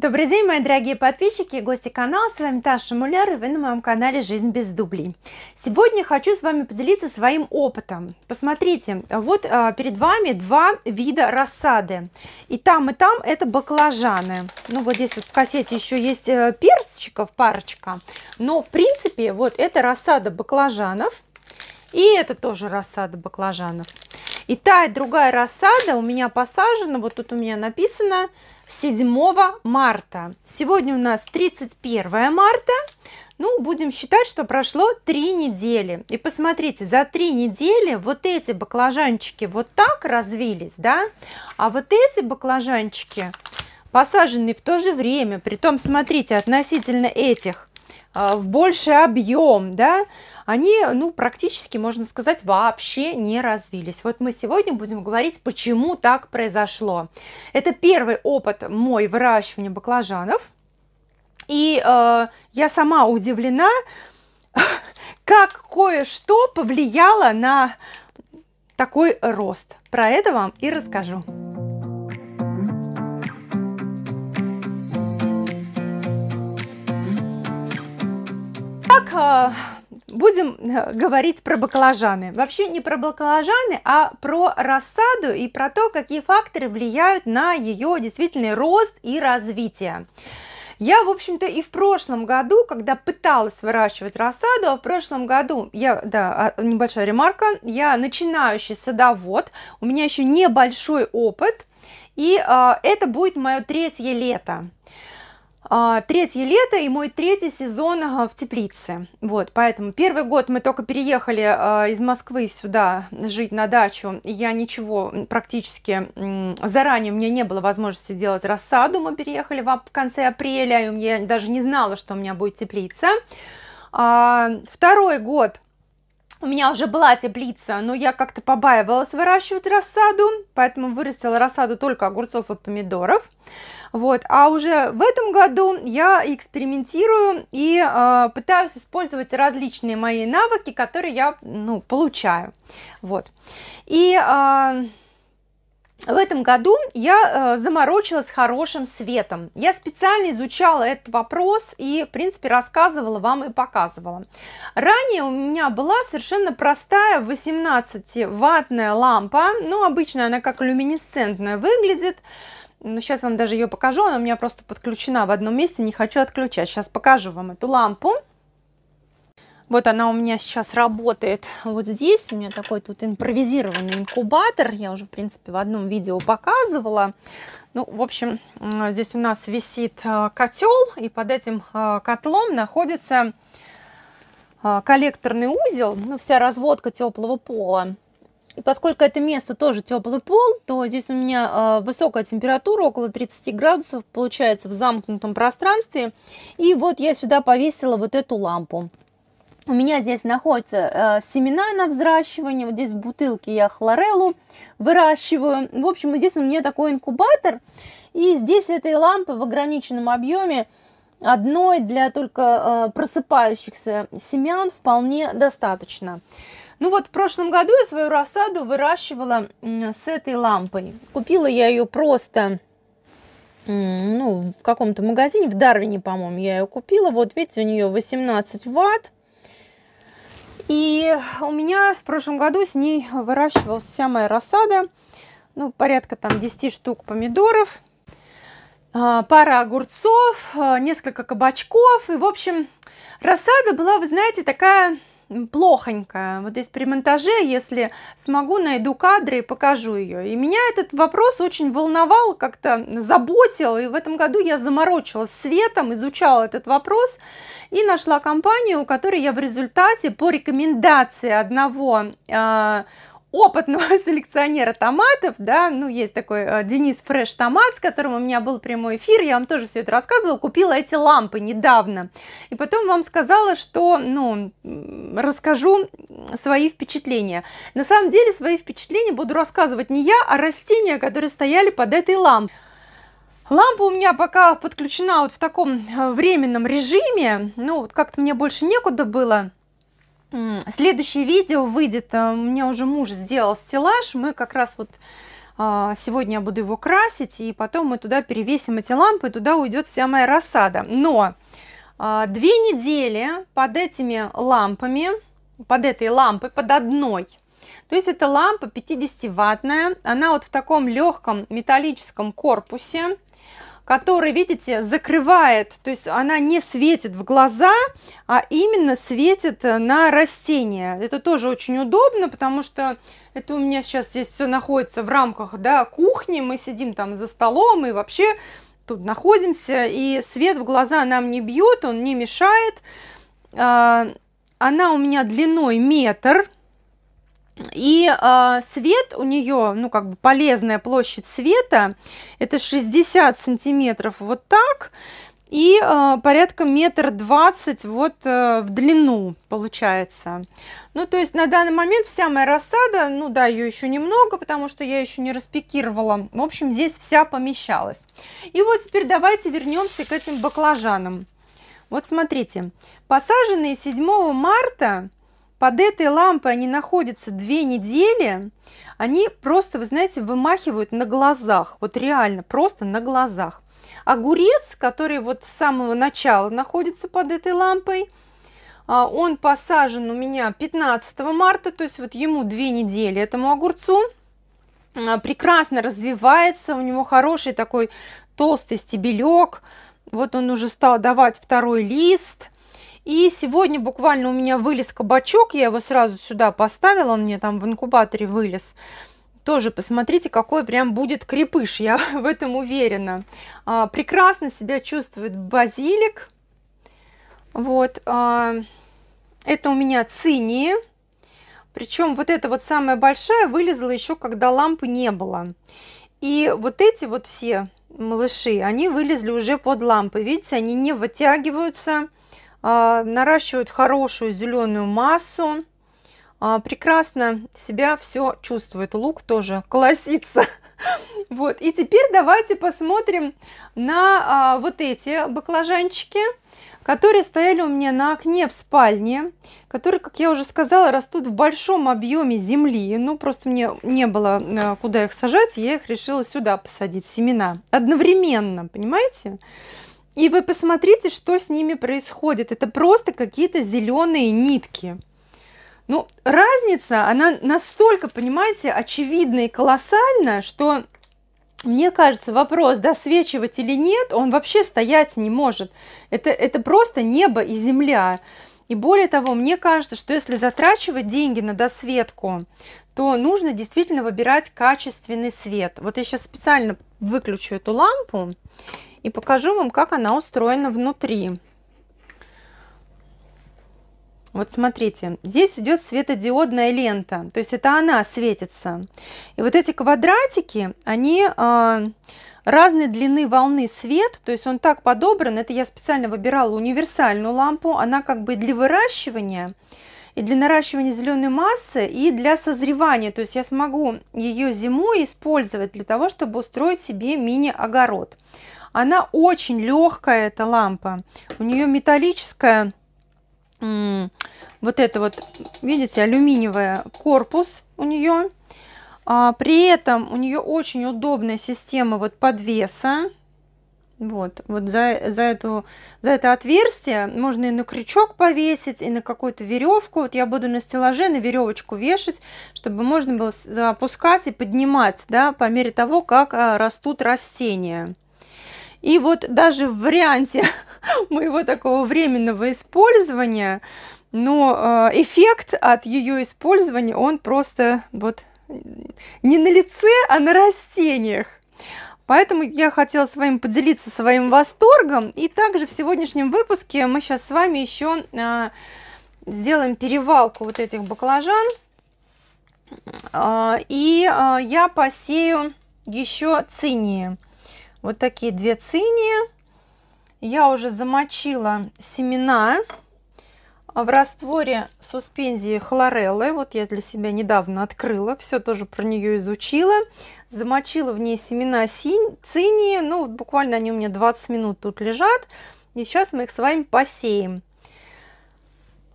Добрый день, мои дорогие подписчики и гости канала. С вами Таша Муляр, и вы на моем канале «Жизнь без дублей». Сегодня хочу с вами поделиться своим опытом. Посмотрите, вот а, перед вами два вида рассады. И там, и там это баклажаны. Ну, вот здесь вот в кассете еще есть э, персиков парочка. Но, в принципе, вот это рассада баклажанов. И это тоже рассада баклажанов. И та, и другая рассада у меня посажена, вот тут у меня написано – 7 марта. Сегодня у нас 31 марта. Ну, будем считать, что прошло 3 недели. И посмотрите, за 3 недели вот эти баклажанчики вот так развились, да? А вот эти баклажанчики посаженные в то же время. при том, смотрите, относительно этих а, в больший объем, да, они, ну, практически, можно сказать, вообще не развились. Вот мы сегодня будем говорить, почему так произошло. Это первый опыт мой выращивания баклажанов. И э, я сама удивлена, как кое-что повлияло на такой рост. Про это вам и расскажу. Э, будем э, говорить про баклажаны. Вообще не про баклажаны, а про рассаду и про то, какие факторы влияют на ее действительный рост и развитие. Я, в общем-то, и в прошлом году, когда пыталась выращивать рассаду, а в прошлом году, я, да, а, небольшая ремарка, я начинающий садовод, у меня еще небольшой опыт, и э, это будет мое третье лето. А, третье лето и мой третий сезон а, в теплице. Вот, поэтому первый год мы только переехали а, из Москвы сюда жить на дачу. я ничего практически заранее, у меня не было возможности делать рассаду. Мы переехали в конце апреля, и я даже не знала, что у меня будет теплица. Второй год – у меня уже была теплица, но я как-то побаивалась выращивать рассаду, поэтому вырастила рассаду только огурцов и помидоров. Вот. А уже в этом году я экспериментирую и э, пытаюсь использовать различные мои навыки, которые я ну, получаю. Вот. И... Э, в этом году я э, заморочилась хорошим светом. Я специально изучала этот вопрос и, в принципе, рассказывала вам и показывала. Ранее у меня была совершенно простая 18-ваттная лампа. Ну, обычно она как люминесцентная выглядит. Ну, сейчас вам даже ее покажу, она у меня просто подключена в одном месте, не хочу отключать. Сейчас покажу вам эту лампу. Вот она у меня сейчас работает вот здесь. У меня такой тут импровизированный инкубатор. Я уже, в принципе, в одном видео показывала. Ну, в общем, здесь у нас висит э, котел, и под этим э, котлом находится э, коллекторный узел, ну, вся разводка теплого пола. И поскольку это место тоже теплый пол, то здесь у меня высокая температура, около 30 градусов, получается, в замкнутом пространстве. И вот я сюда повесила вот эту лампу. У меня здесь находятся э, семена на взращивание. Вот здесь в бутылке я хлореллу выращиваю. В общем, здесь у меня такой инкубатор. И здесь этой лампы в ограниченном объеме одной для только э, просыпающихся семян вполне достаточно. Ну вот в прошлом году я свою рассаду выращивала э, с этой лампой. Купила я ее просто ну, в каком-то магазине, в Дарвине, по-моему, я ее купила. Вот видите, у нее 18 ватт. И у меня в прошлом году с ней выращивалась вся моя рассада. Ну, порядка там 10 штук помидоров, а, пара огурцов, а, несколько кабачков. И, в общем, рассада была, вы знаете, такая плохонько. Вот здесь при монтаже, если смогу, найду кадры и покажу ее. И меня этот вопрос очень волновал, как-то заботил. И в этом году я заморочилась светом, изучала этот вопрос и нашла компанию, у которой я в результате по рекомендации одного а, опытного селекционера томатов, да, ну, есть такой э, Денис Фреш Томат, с которым у меня был прямой эфир, я вам тоже все это рассказывала, купила эти лампы недавно, и потом вам сказала, что, ну, расскажу свои впечатления. На самом деле свои впечатления буду рассказывать не я, а растения, которые стояли под этой лампой. Лампа у меня пока подключена вот в таком э, временном режиме, ну, вот как-то мне больше некуда было, Следующее видео выйдет, э, у меня уже муж сделал стеллаж, мы как раз вот а, сегодня я буду его красить, и потом мы туда перевесим эти лампы, и туда уйдет вся моя рассада. Но а, две недели под этими лампами, под этой лампой, под одной, то есть это лампа 50-ваттная, она вот в таком легком металлическом корпусе, который, видите, закрывает, то есть она не светит в глаза, а именно светит э, на растения. Это тоже очень удобно, потому что это у меня сейчас здесь все находится в рамках да, кухни, мы сидим там за столом и вообще тут находимся, и свет в глаза нам не бьет, он не мешает. А, она у меня длиной метр, и э, свет у нее, ну как бы полезная площадь света, это 60 сантиметров вот так и э, порядка метр двадцать вот э, в длину получается. Ну то есть на данный момент вся моя рассада, ну да, ее еще немного, потому что я еще не распекировала. В общем, здесь вся помещалась. И вот теперь давайте вернемся к этим баклажанам. Вот смотрите, посаженные 7 марта под этой лампой они находятся две недели, они просто, вы знаете, вымахивают на глазах, вот реально, просто на глазах. Огурец, который вот с самого начала находится под этой лампой, а, он посажен у меня 15 марта, то есть вот ему две недели, этому огурцу. А, прекрасно развивается, у него хороший такой толстый стебелек, вот он уже стал давать второй лист – и сегодня буквально у меня вылез кабачок, я его сразу сюда поставила, он мне там в инкубаторе вылез. Тоже посмотрите, какой прям будет крепыш, я в этом уверена. А, прекрасно себя чувствует базилик. Вот, а, это у меня цинии. Причем вот эта вот самая большая вылезла еще, когда лампы не было. И вот эти вот все малыши, они вылезли уже под лампы. Видите, они не вытягиваются, а, наращивают хорошую зеленую массу. А, прекрасно себя все чувствует. Лук тоже колосится. Вот. И теперь давайте посмотрим на а, вот эти баклажанчики, которые стояли у меня на окне в спальне, которые, как я уже сказала, растут в большом объеме земли. Ну, просто мне не было а, куда их сажать, я их решила сюда посадить, семена. Одновременно, Понимаете? И вы посмотрите, что с ними происходит. Это просто какие-то зеленые нитки. Ну, разница, она настолько, понимаете, очевидна и колоссальна, что, мне кажется, вопрос, досвечивать или нет, он вообще стоять не может. Это, это просто небо и земля. И более того, мне кажется, что если затрачивать деньги на досветку, то нужно действительно выбирать качественный свет. Вот я сейчас специально выключу эту лампу и покажу вам, как она устроена внутри. Вот смотрите, здесь идет светодиодная лента, то есть это она светится. И вот эти квадратики, они э, разной длины волны свет, то есть он так подобран, это я специально выбирала универсальную лампу, она как бы для выращивания, и для наращивания зеленой массы, и для созревания, то есть я смогу ее зимой использовать для того, чтобы устроить себе мини-огород. Она очень легкая, эта лампа. У нее металлическая, вот это вот, видите, алюминиевая корпус у нее. А, при этом у нее очень удобная система вот подвеса. Вот, вот за, за, эту, за это отверстие можно и на крючок повесить, и на какую-то веревку. Вот я буду на стеллаже на веревочку вешать, чтобы можно было опускать и поднимать, да, по мере того, как а, растут растения. И вот даже в варианте моего такого временного использования, но э, эффект от ее использования, он просто вот не на лице, а на растениях. Поэтому я хотела с вами поделиться своим восторгом. И также в сегодняшнем выпуске мы сейчас с вами еще э, сделаем перевалку вот этих баклажан. Э, и я посею еще цинии. Вот такие две цинии. Я уже замочила семена в растворе суспензии хлореллы. Вот я для себя недавно открыла, все тоже про нее изучила. Замочила в ней семена цинии. Ну, вот буквально они у меня 20 минут тут лежат. И сейчас мы их с вами посеем.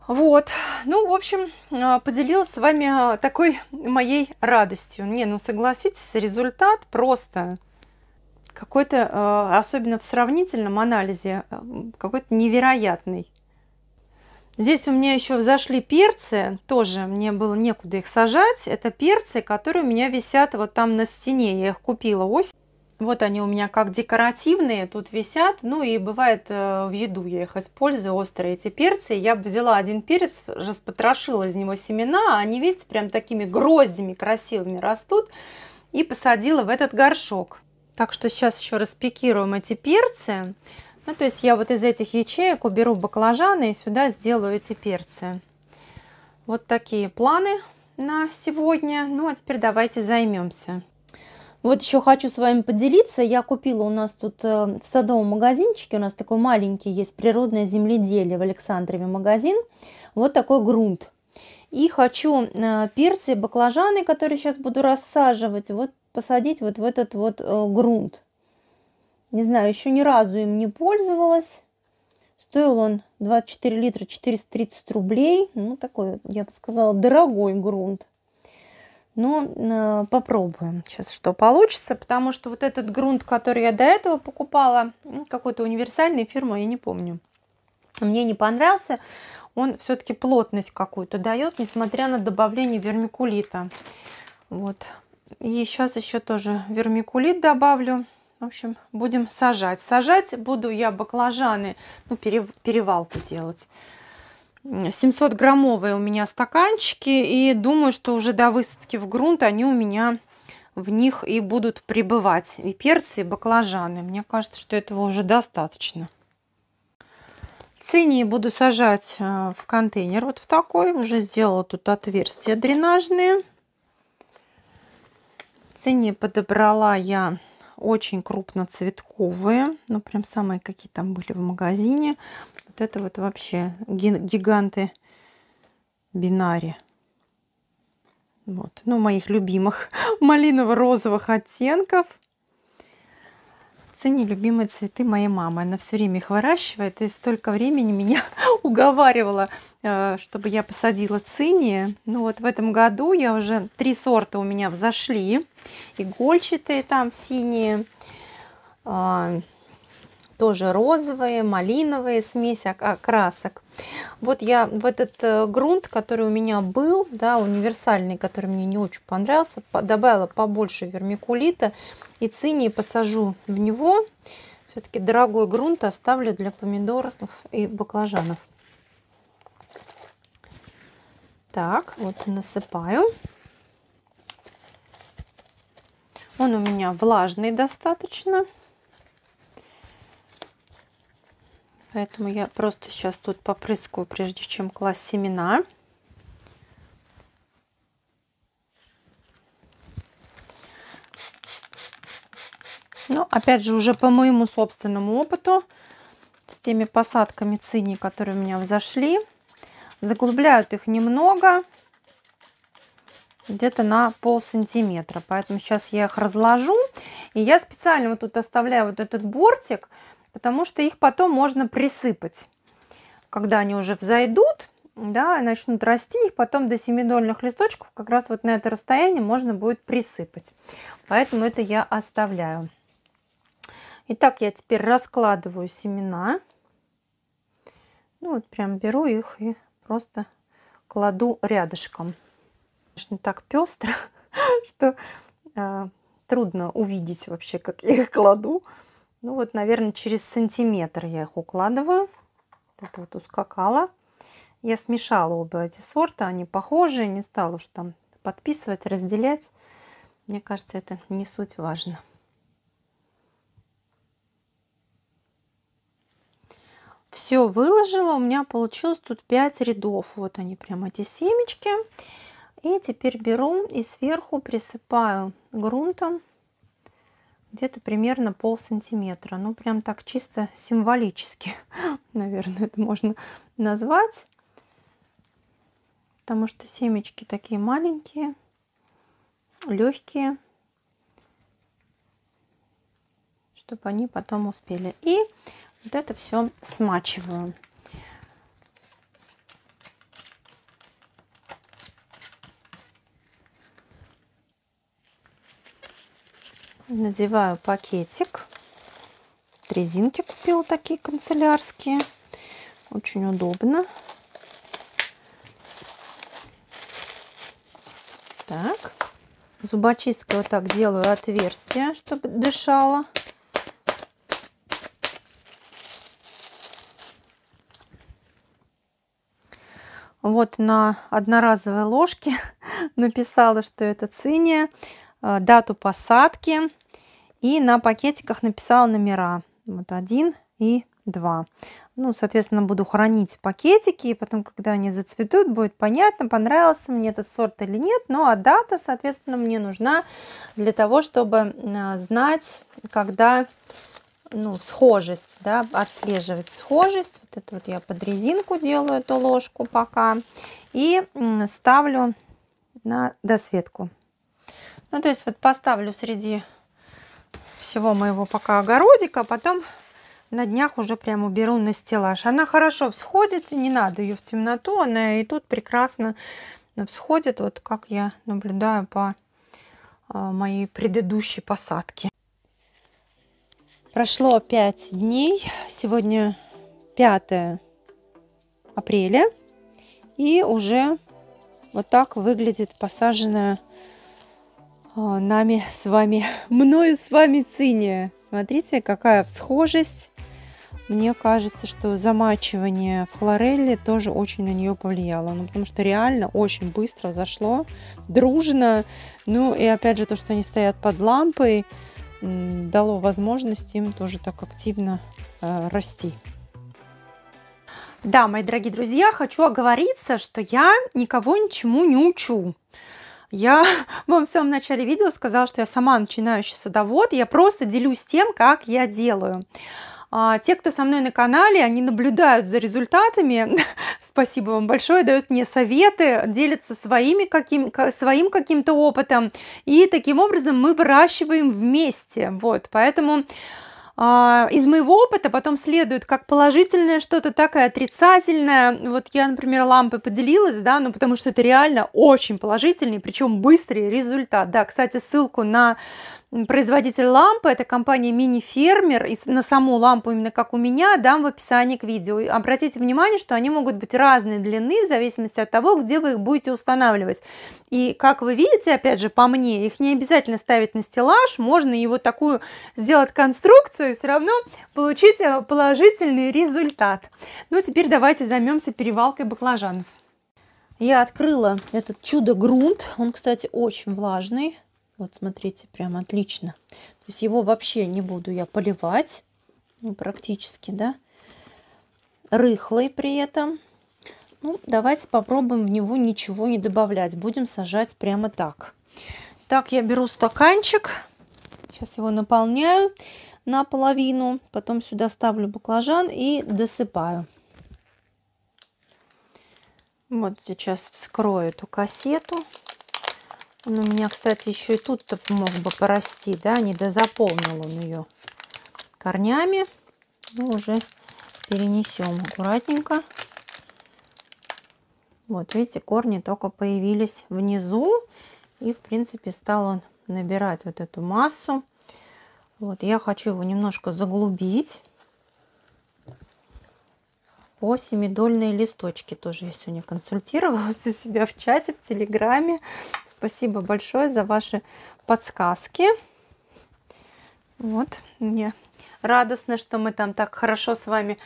Вот, ну, в общем, а, поделилась с вами а, такой моей радостью. Не, ну, согласитесь, результат просто какой-то, э, особенно в сравнительном анализе, э, какой-то невероятный. Здесь у меня еще взошли перцы, тоже мне было некуда их сажать. Это перцы, которые у меня висят вот там на стене, я их купила осень. Вот они у меня как декоративные, тут висят, ну и бывает э, в еду я их использую, острые эти перцы. Я взяла один перец, распотрошила из него семена, а они, видите, прям такими гроздями красивыми растут, и посадила в этот горшок. Так что сейчас еще распикируем эти перцы. Ну, то есть я вот из этих ячеек уберу баклажаны и сюда сделаю эти перцы. Вот такие планы на сегодня. Ну, а теперь давайте займемся. Вот еще хочу с вами поделиться. Я купила у нас тут э, в садовом магазинчике, у нас такой маленький есть природное земледелие в Александрове магазин. Вот такой грунт. И хочу э, перцы, баклажаны, которые сейчас буду рассаживать, вот посадить вот в этот вот э, грунт. Не знаю, еще ни разу им не пользовалась. Стоил он 24 литра 430 рублей. Ну, такой, я бы сказала, дорогой грунт. Но э, попробуем сейчас, что получится, потому что вот этот грунт, который я до этого покупала, ну, какой-то универсальный, фирмы, я не помню, мне не понравился. Он все-таки плотность какую-то дает, несмотря на добавление вермикулита. Вот, и сейчас еще тоже вермикулит добавлю. В общем, будем сажать. Сажать буду я баклажаны, ну, перевалку делать. 700 граммовые у меня стаканчики. И думаю, что уже до высадки в грунт они у меня в них и будут пребывать. И перцы, и баклажаны. Мне кажется, что этого уже достаточно. Цинии буду сажать э, в контейнер вот в такой. Уже сделала тут отверстия дренажные цене подобрала я очень крупноцветковые, ну прям самые какие там были в магазине. Вот это вот вообще гиганты бинари. Вот, ну моих любимых малиново-розовых оттенков. Цини, любимые цветы моей мамы. Она все время их выращивает и столько времени меня уговаривала, э, чтобы я посадила цини. Ну вот в этом году я уже три сорта у меня взошли. Игольчатые там синие, а, тоже розовые, малиновые смесь окрасок. Вот я в этот э, грунт, который у меня был, да, универсальный, который мне не очень понравился, добавила побольше вермикулита и цинии посажу в него. Все-таки дорогой грунт оставлю для помидоров и баклажанов. Так, вот насыпаю. Он у меня влажный достаточно. Поэтому я просто сейчас тут попрыскаю, прежде чем класть семена. Но ну, опять же, уже по моему собственному опыту, с теми посадками цини, которые у меня взошли, заглубляют их немного, где-то на пол сантиметра. Поэтому сейчас я их разложу. И я специально вот тут оставляю вот этот бортик, потому что их потом можно присыпать. Когда они уже взойдут, да, и начнут расти, их потом до семидольных листочков как раз вот на это расстояние можно будет присыпать. Поэтому это я оставляю. Итак, я теперь раскладываю семена. Ну вот прям беру их и просто кладу рядышком. Конечно, так пестро, что э, трудно увидеть вообще, как я их кладу. Ну вот, наверное, через сантиметр я их укладываю. это вот ускакала. Я смешала оба эти сорта, они похожие, не стала уж там подписывать, разделять. Мне кажется, это не суть важно. Все выложила, у меня получилось тут 5 рядов. Вот они прям эти семечки. И теперь беру и сверху присыпаю грунтом где-то примерно пол сантиметра. Ну, прям так чисто символически, наверное, это можно назвать. Потому что семечки такие маленькие, легкие, чтобы они потом успели. И вот это все смачиваю. надеваю пакетик. Резинки купила такие канцелярские. Очень удобно. Так. Зубочисткой вот так делаю отверстие, чтобы дышала. Вот на одноразовой ложке написала, что это циния. Э, дату посадки и на пакетиках написала номера. Вот один и два. Ну, соответственно, буду хранить пакетики, и потом, когда они зацветут, будет понятно, понравился мне этот сорт или нет. Ну, а дата, соответственно, мне нужна для того, чтобы э, знать, когда ну, схожесть, да, отслеживать схожесть. Вот это вот я под резинку делаю эту ложку пока. И ставлю на досветку. Ну, то есть вот поставлю среди всего моего пока огородика, а потом на днях уже прям уберу на стеллаж. Она хорошо всходит, не надо ее в темноту, она и тут прекрасно всходит, вот как я наблюдаю по а, моей предыдущей посадке. Прошло 5 дней, сегодня 5 апреля, и уже вот так выглядит посаженная нами с вами, мною с вами циния. Смотрите, какая схожесть. Мне кажется, что замачивание в хлорелле тоже очень на нее повлияло. Ну, потому что реально очень быстро зашло, дружно. Ну и опять же то, что они стоят под лампой, дало возможность им тоже так активно э, расти. Да, мои дорогие друзья, хочу оговориться, что я никого ничему не учу. Я вам в самом начале видео сказала, что я сама начинающий садовод, я просто делюсь тем, как я делаю. А те, кто со мной на канале, они наблюдают за результатами. Спасибо вам большое, дают мне советы, делятся своими каким, своим каким-то опытом. И таким образом мы выращиваем вместе. Вот, поэтому а, из моего опыта потом следует как положительное что-то, так и отрицательное. Вот я, например, лампы поделилась, да, ну потому что это реально очень положительный, причем быстрый результат. Да, кстати, ссылку на производитель лампы, это компания мини и на саму лампу, именно как у меня, дам в описании к видео. И обратите внимание, что они могут быть разной длины в зависимости от того, где вы их будете устанавливать. И как вы видите, опять же, по мне, их не обязательно ставить на стеллаж, можно и вот такую сделать конструкцию, и все равно получить э, положительный результат. Ну, теперь давайте займемся перевалкой баклажанов. Я открыла этот чудо-грунт, он, кстати, очень влажный, вот смотрите, прям отлично. То есть его вообще не буду я поливать, ну, практически, да. Рыхлый при этом. Ну, давайте попробуем в него ничего не добавлять. Будем сажать прямо так. Так, я беру стаканчик. Сейчас его наполняю наполовину. Потом сюда ставлю баклажан и досыпаю. Вот сейчас вскрою эту кассету. Он ну, у меня, кстати, еще и тут-то мог бы порасти, да, Не недозаполнил он ее корнями. Ну, уже перенесем аккуратненько. Вот, видите, корни только появились внизу. И, в принципе, стал он набирать вот эту массу. Вот, я хочу его немножко заглубить по семидольные листочки. Тоже я сегодня консультировалась у себя в чате, в Телеграме. Спасибо большое за ваши подсказки. Вот, мне радостно, что мы там так хорошо с вами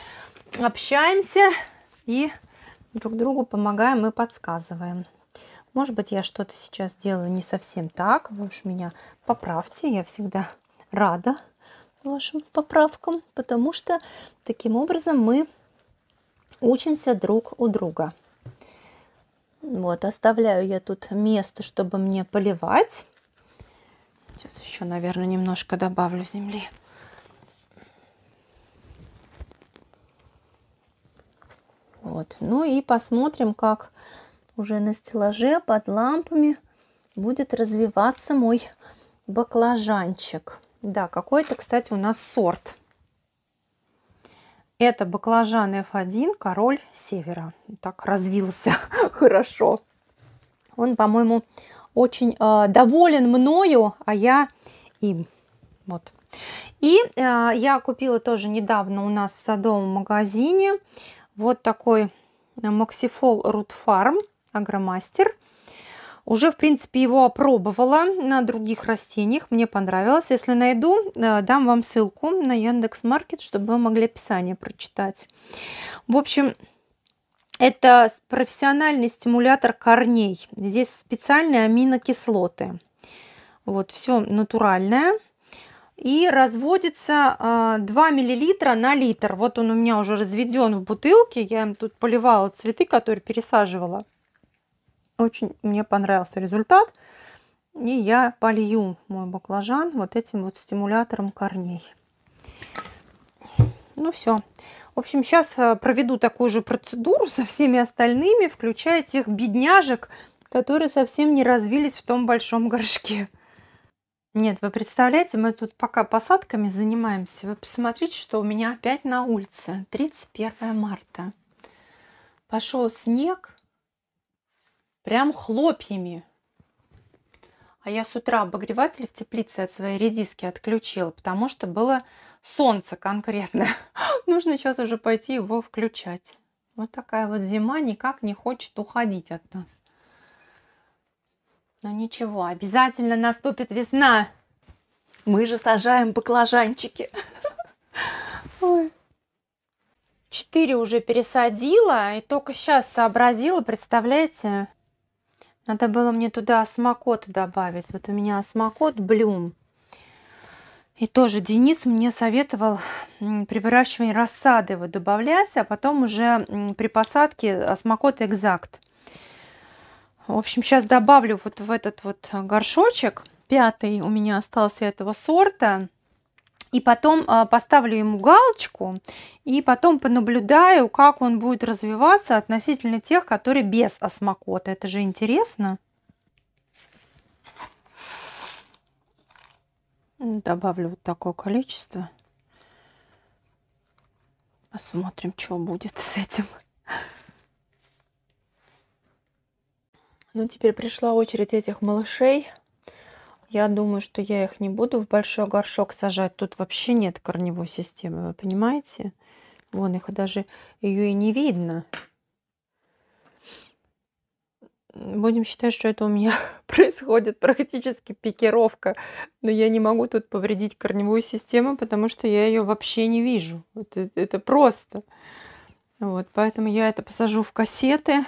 общаемся и друг другу помогаем и подсказываем. Может быть, я что-то сейчас делаю не совсем так. Вы уж меня поправьте, я всегда рада вашим поправкам, потому что таким образом мы Учимся друг у друга. Вот, оставляю я тут место, чтобы мне поливать. Сейчас еще, наверное, немножко добавлю земли. Вот. Ну и посмотрим, как уже на стеллаже под лампами будет развиваться мой баклажанчик. Да, какой-то, кстати, у нас сорт. Это баклажан F1, король севера. Так развился хорошо. Он, по-моему, очень э, доволен мною, а я им. Вот. И э, я купила тоже недавно у нас в садовом магазине вот такой Максифол Рут Фарм Агромастер. Уже, в принципе, его опробовала на других растениях. Мне понравилось. Если найду, э, дам вам ссылку на Яндекс Маркет, чтобы вы могли описание прочитать. В общем, это профессиональный стимулятор корней. Здесь специальные аминокислоты. Вот, все натуральное. И разводится 2 э, мл на литр. Вот он у меня уже разведен в бутылке. Я им тут поливала цветы, которые пересаживала. Очень мне понравился результат. И я полью мой баклажан вот этим вот стимулятором корней. Ну все. В общем, сейчас э, проведу такую же процедуру со всеми остальными, включая тех бедняжек, которые совсем не развились в том большом горшке. Нет, вы представляете, мы тут пока посадками занимаемся. Вы посмотрите, что у меня опять на улице. 31 марта. Пошел снег, прям хлопьями. А я с утра обогреватель в теплице от своей редиски отключила, потому что было солнце конкретно. Нужно сейчас уже пойти его включать. Вот такая вот зима никак не хочет уходить от нас. Но ничего, обязательно наступит весна. Мы же сажаем баклажанчики. Четыре уже пересадила и только сейчас сообразила, представляете? Надо было мне туда осмокот добавить. Вот у меня осмокот Блюм. И тоже Денис мне советовал при выращивании рассады его добавлять, а потом уже при посадке осмокот экзакт. В общем, сейчас добавлю вот в этот вот горшочек. Пятый у меня остался этого сорта и потом а, поставлю ему галочку, и потом понаблюдаю, как он будет развиваться относительно тех, которые без осмокота. Это же интересно. Ну, добавлю вот такое количество. Посмотрим, что будет с этим. Ну, теперь пришла очередь этих малышей. Я думаю, что я их не буду в большой горшок сажать. Тут вообще нет корневой системы, вы понимаете? Вон их даже ее и не видно. Будем считать, что это у меня происходит практически пикировка. Но я не могу тут повредить корневую систему, потому что я ее вообще не вижу. Это, это просто. Вот, поэтому я это посажу в кассеты.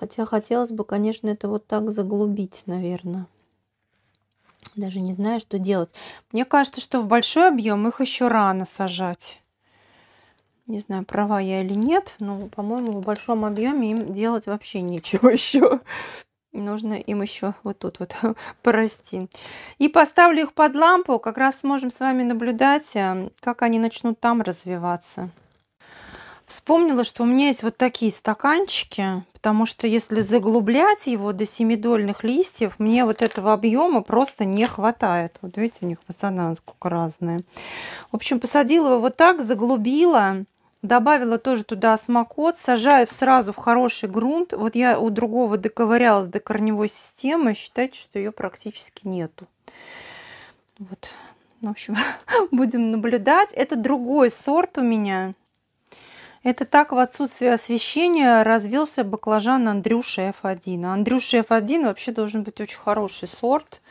Хотя хотелось бы, конечно, это вот так заглубить, наверное. Даже не знаю, что делать. Мне кажется, что в большой объем их еще рано сажать. Не знаю, права я или нет, но, по-моему, в большом объеме им делать вообще нечего еще. Нужно им еще вот тут вот порасти. И поставлю их под лампу, как раз сможем с вами наблюдать, эм, как они начнут там развиваться. Вспомнила, что у меня есть вот такие стаканчики, потому что если заглублять его до семидольных листьев, мне вот этого объема просто не хватает. Вот видите, у них фасонаны сколько разные. В общем, посадила его вот так, заглубила, добавила тоже туда осмокот, сажаю сразу в хороший грунт. Вот я у другого доковырялась до корневой системы, считайте, что ее практически нету. Вот, ну, в общем, будем наблюдать. Это другой сорт у меня это так в отсутствие освещения развился баклажан Андрюша F1. Андрюша F1 вообще должен быть очень хороший сорт.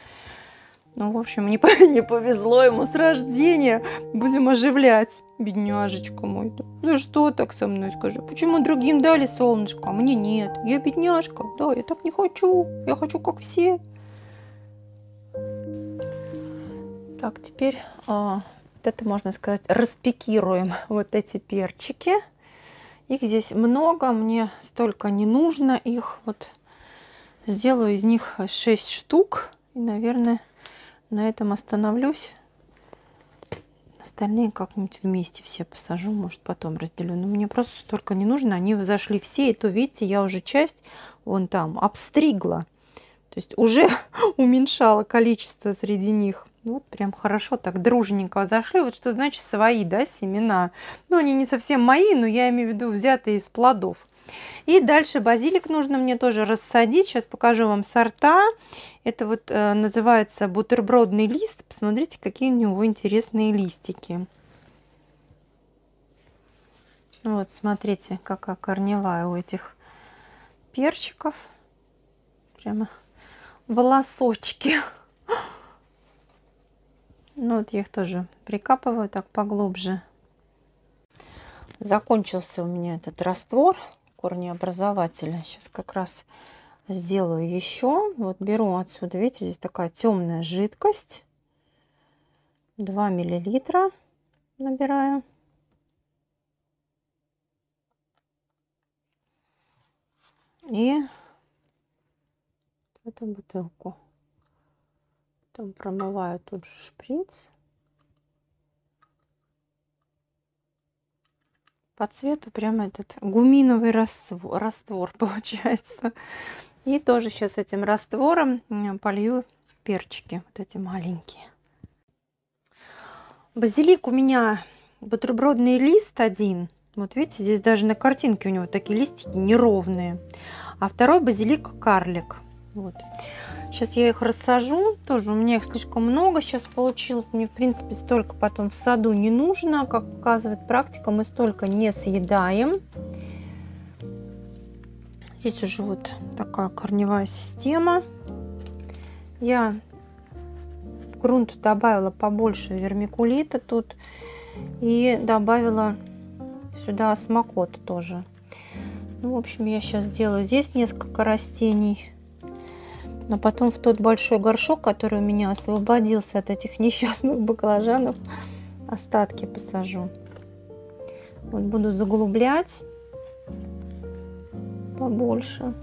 Ну, в общем, не, не повезло ему с рождения. Будем оживлять. Бедняжечка мой. Да что так со мной скажи? Почему другим дали солнышко, а мне нет? Я бедняжка. Да, я так не хочу. Я хочу, как все. Так, теперь а, вот это, можно сказать, распикируем вот эти перчики. Их здесь много, мне столько не нужно их. Вот сделаю из них 6 штук. И, наверное, на этом остановлюсь. Остальные как-нибудь вместе все посажу, может, потом разделю. Но мне просто столько не нужно. Они взошли все, и то, видите, я уже часть вон там обстригла. То есть уже уменьшала количество среди них. Ну, вот прям хорошо так дружненько зашли. Вот что значит свои, да, семена. Ну, они не совсем мои, но я имею в виду взятые из плодов. И дальше базилик нужно мне тоже рассадить. Сейчас покажу вам сорта. Это вот э, называется бутербродный лист. Посмотрите, какие у него интересные листики. Вот, смотрите, какая корневая у этих перчиков. Прямо волосочки. Ну вот я их тоже прикапываю так поглубже. Закончился у меня этот раствор корнеобразователя. Сейчас как раз сделаю еще. Вот беру отсюда, видите, здесь такая темная жидкость. 2 миллилитра набираю. И эту бутылку потом промываю тут же шприц. По цвету прямо этот гуминовый раствор, раствор получается. И тоже сейчас этим раствором полью перчики, вот эти маленькие. Базилик у меня бутербродный лист один. Вот видите, здесь даже на картинке у него такие листики неровные. А второй базилик карлик. Вот. Сейчас я их рассажу, тоже у меня их слишком много сейчас получилось. Мне, в принципе, столько потом в саду не нужно. Как показывает практика, мы столько не съедаем. Здесь уже вот такая корневая система. Я в грунт добавила побольше вермикулита тут и добавила сюда смокот тоже. Ну, в общем, я сейчас сделаю здесь несколько растений. Но потом в тот большой горшок, который у меня освободился от этих несчастных баклажанов, остатки посажу. Вот буду заглублять побольше.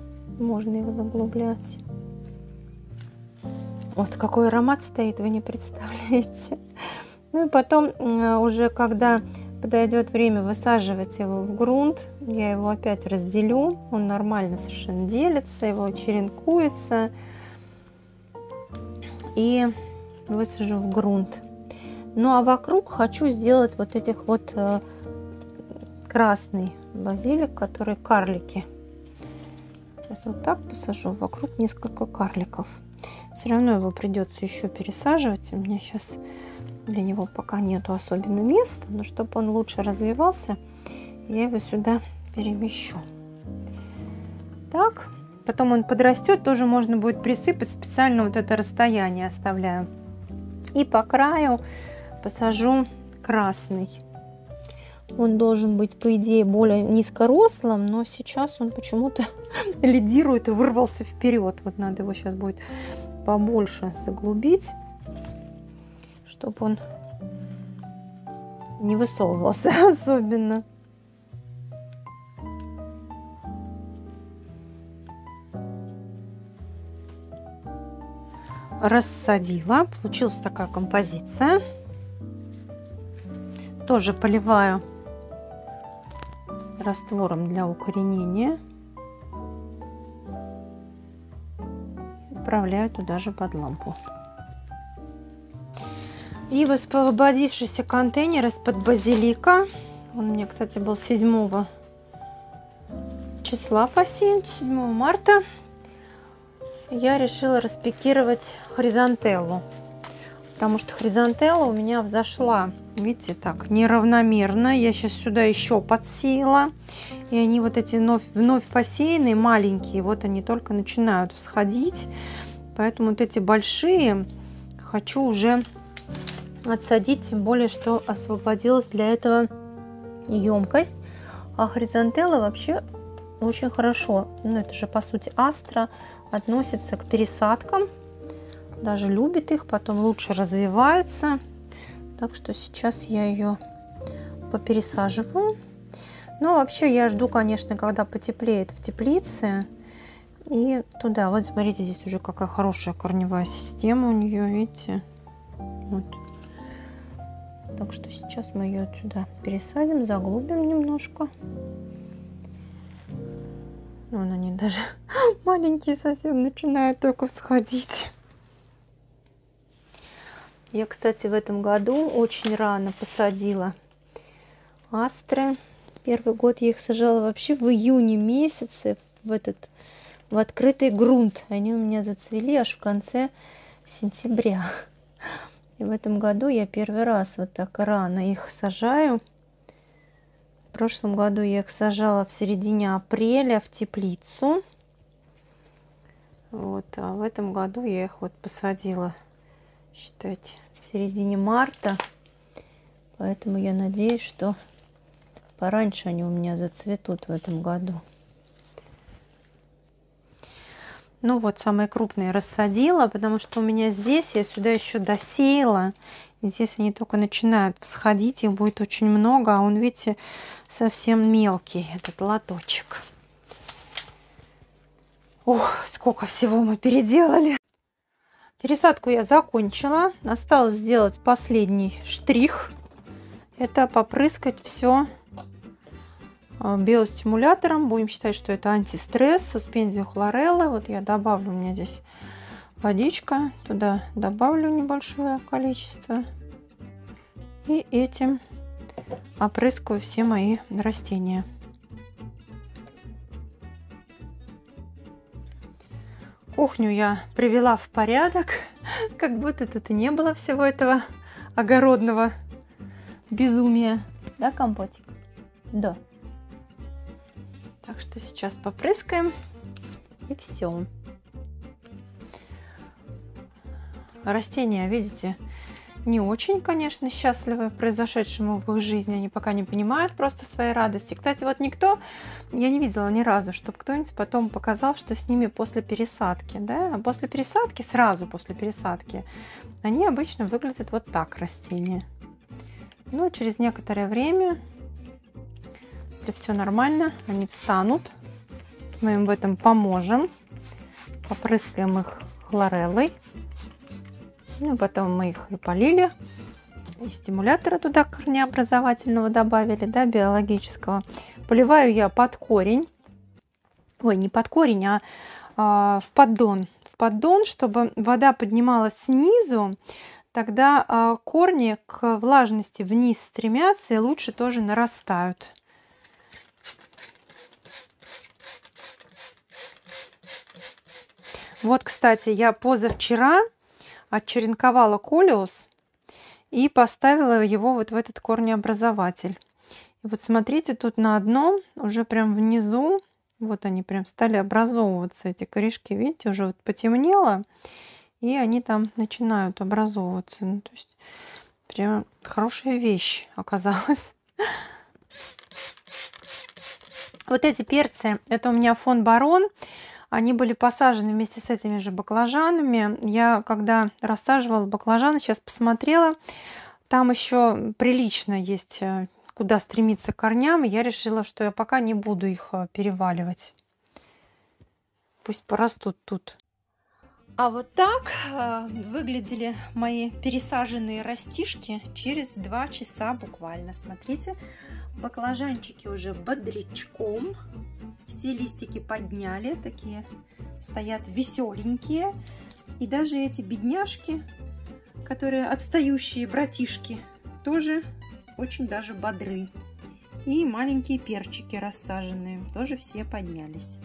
Можно его заглублять. Вот какой аромат стоит, вы не представляете. Ну и потом э, уже, когда Подойдет время высаживать его в грунт. Я его опять разделю. Он нормально совершенно делится, его черенкуется. И высажу в грунт. Ну а вокруг хочу сделать вот этих вот э, красный базилик, которые карлики. Сейчас вот так посажу, вокруг несколько карликов. Все равно его придется еще пересаживать. У меня сейчас для него пока нету особенно места, но чтобы он лучше развивался, я его сюда перемещу. Так, потом он подрастет, тоже можно будет присыпать, специально вот это расстояние оставляю. И по краю посажу красный. Он должен быть, по идее, более низкорослым, но сейчас он почему-то лидирует и вырвался вперед. Вот надо его сейчас будет побольше заглубить чтобы он не высовывался особенно. Рассадила. Получилась такая композиция. Тоже поливаю раствором для укоренения. Отправляю туда же под лампу. И в контейнер из-под базилика, он у меня, кстати, был 7 числа посеян, 7 марта, я решила распекировать хризантеллу. Потому что хризантелла у меня взошла, видите, так, неравномерно. Я сейчас сюда еще подсеяла. И они вот эти вновь, вновь посеянные, маленькие, вот они только начинают всходить. Поэтому вот эти большие хочу уже отсадить, тем более, что освободилась для этого емкость. А хоризонтелла вообще очень хорошо, ну это же по сути астра, относится к пересадкам, даже любит их, потом лучше развивается. Так что сейчас я ее попересаживаю. Но ну, вообще я жду, конечно, когда потеплеет в теплице. И туда, ну вот смотрите, здесь уже какая хорошая корневая система у нее, видите? Вот. Так что сейчас мы ее отсюда пересадим, заглубим немножко. Вон ну, они даже маленькие совсем начинают только всходить. Я, кстати, в этом году очень рано посадила астры. Первый год я их сажала вообще в июне месяце в этот в открытый грунт. Они у меня зацвели аж в конце сентября. И в этом году я первый раз вот так рано их сажаю. В прошлом году я их сажала в середине апреля в теплицу. Вот, а в этом году я их вот посадила, считать, в середине марта. Поэтому я надеюсь, что пораньше они у меня зацветут в этом году. ну вот самые крупные рассадила, потому что у меня здесь, я сюда еще досеяла. Здесь они только начинают всходить, их будет очень много, а он, видите, совсем мелкий, этот лоточек. Ух, сколько всего мы переделали. Пересадку я закончила. Осталось сделать последний штрих. Это попрыскать все Э, биостимулятором. Будем считать, что это антистресс, суспензию хлорелла. Вот я добавлю, у меня здесь водичка. Туда добавлю небольшое количество. И этим опрыскаю все мои растения. Кухню я привела в порядок, как будто тут и не было всего этого огородного безумия. Да, компотик? Да. Так что сейчас попрыскаем и все. Растения, видите, не очень, конечно, счастливы произошедшему в их жизни. Они пока не понимают просто своей радости. Кстати, вот никто, я не видела ни разу, чтобы кто-нибудь потом показал, что с ними после пересадки. Да? После пересадки, сразу после пересадки, они обычно выглядят вот так, растения. Но через некоторое время если все нормально, они встанут. Мы им в этом поможем. Попрыскаем их хлореллой. Ну, потом мы их и полили, и стимулятора туда корнеобразовательного добавили, да, биологического. Поливаю я под корень. Ой, не под корень, а, а в поддон. В поддон, чтобы вода поднималась снизу, тогда а, корни к влажности вниз стремятся и лучше тоже нарастают. Вот, кстати, я позавчера отчеренковала колиус и поставила его вот в этот корнеобразователь. И вот смотрите, тут на одном, уже прям внизу, вот они прям стали образовываться, эти корешки, видите, уже вот потемнело, и они там начинают образовываться. Ну, то есть прям хорошая вещь оказалась. Вот эти перцы, это у меня фон Барон. Они были посажены вместе с этими же баклажанами. Я когда рассаживала баклажаны, сейчас посмотрела, там еще прилично есть э, куда стремиться к корням. И я решила, что я пока не буду их э, переваливать. Пусть порастут тут. А вот так э, выглядели мои пересаженные растишки через два часа буквально. Смотрите, баклажанчики уже бодрячком. Все листики подняли, такие стоят веселенькие. И даже эти бедняжки, которые отстающие братишки, тоже очень даже бодры. И маленькие перчики рассаженные, тоже все поднялись.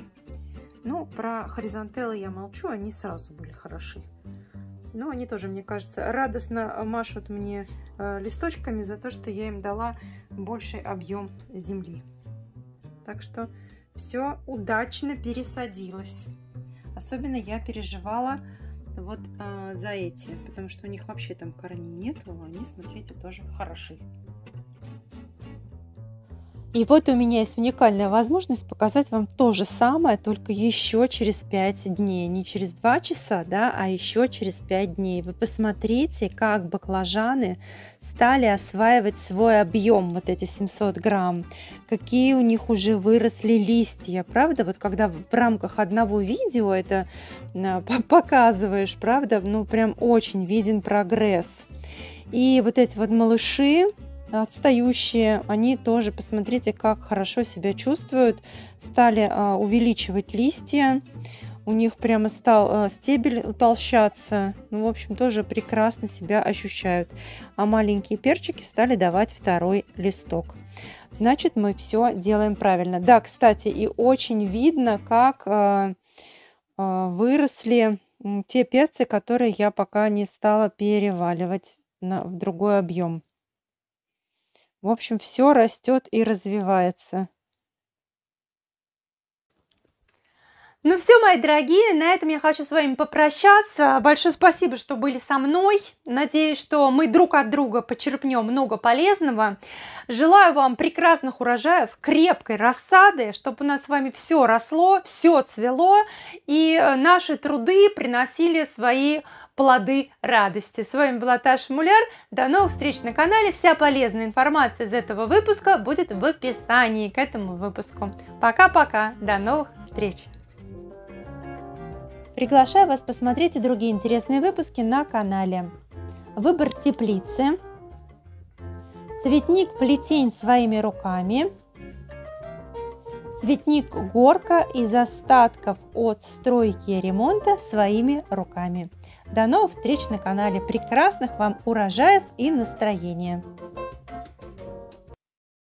Ну, про хоризонтелы я молчу, они сразу были хороши. Но они тоже, мне кажется, радостно машут мне э, листочками за то, что я им дала больший объем земли. Так что все удачно пересадилось. Особенно я переживала вот э, за эти, потому что у них вообще там корней нет, но а они, смотрите, тоже хороши. И вот у меня есть уникальная возможность показать вам то же самое, только еще через 5 дней. Не через 2 часа, да, а еще через 5 дней. Вы посмотрите, как баклажаны стали осваивать свой объем, вот эти 700 грамм. Какие у них уже выросли листья, правда? Вот когда в рамках одного видео это э, показываешь, правда? Ну, прям очень виден прогресс. И вот эти вот малыши, отстающие, они тоже, посмотрите, как хорошо себя чувствуют, стали а, увеличивать листья, у них прямо стал а, стебель утолщаться, ну, в общем, тоже прекрасно себя ощущают. А маленькие перчики стали давать второй листок. Значит, мы все делаем правильно. Да, кстати, и очень видно, как а, а выросли те перцы, которые я пока не стала переваливать на, в другой объем. В общем, все растет и развивается. Ну все, мои дорогие, на этом я хочу с вами попрощаться. Большое спасибо, что были со мной. Надеюсь, что мы друг от друга почерпнем много полезного. Желаю вам прекрасных урожаев, крепкой рассады, чтобы у нас с вами все росло, все цвело, и наши труды приносили свои плоды радости. С вами была Таша Муляр. До новых встреч на канале. Вся полезная информация из этого выпуска будет в описании к этому выпуску. Пока-пока. До новых встреч. Приглашаю вас посмотреть и другие интересные выпуски на канале. Выбор теплицы. Цветник плетень своими руками. Цветник горка из остатков от стройки и ремонта своими руками. До новых встреч на канале. Прекрасных вам урожаев и настроения!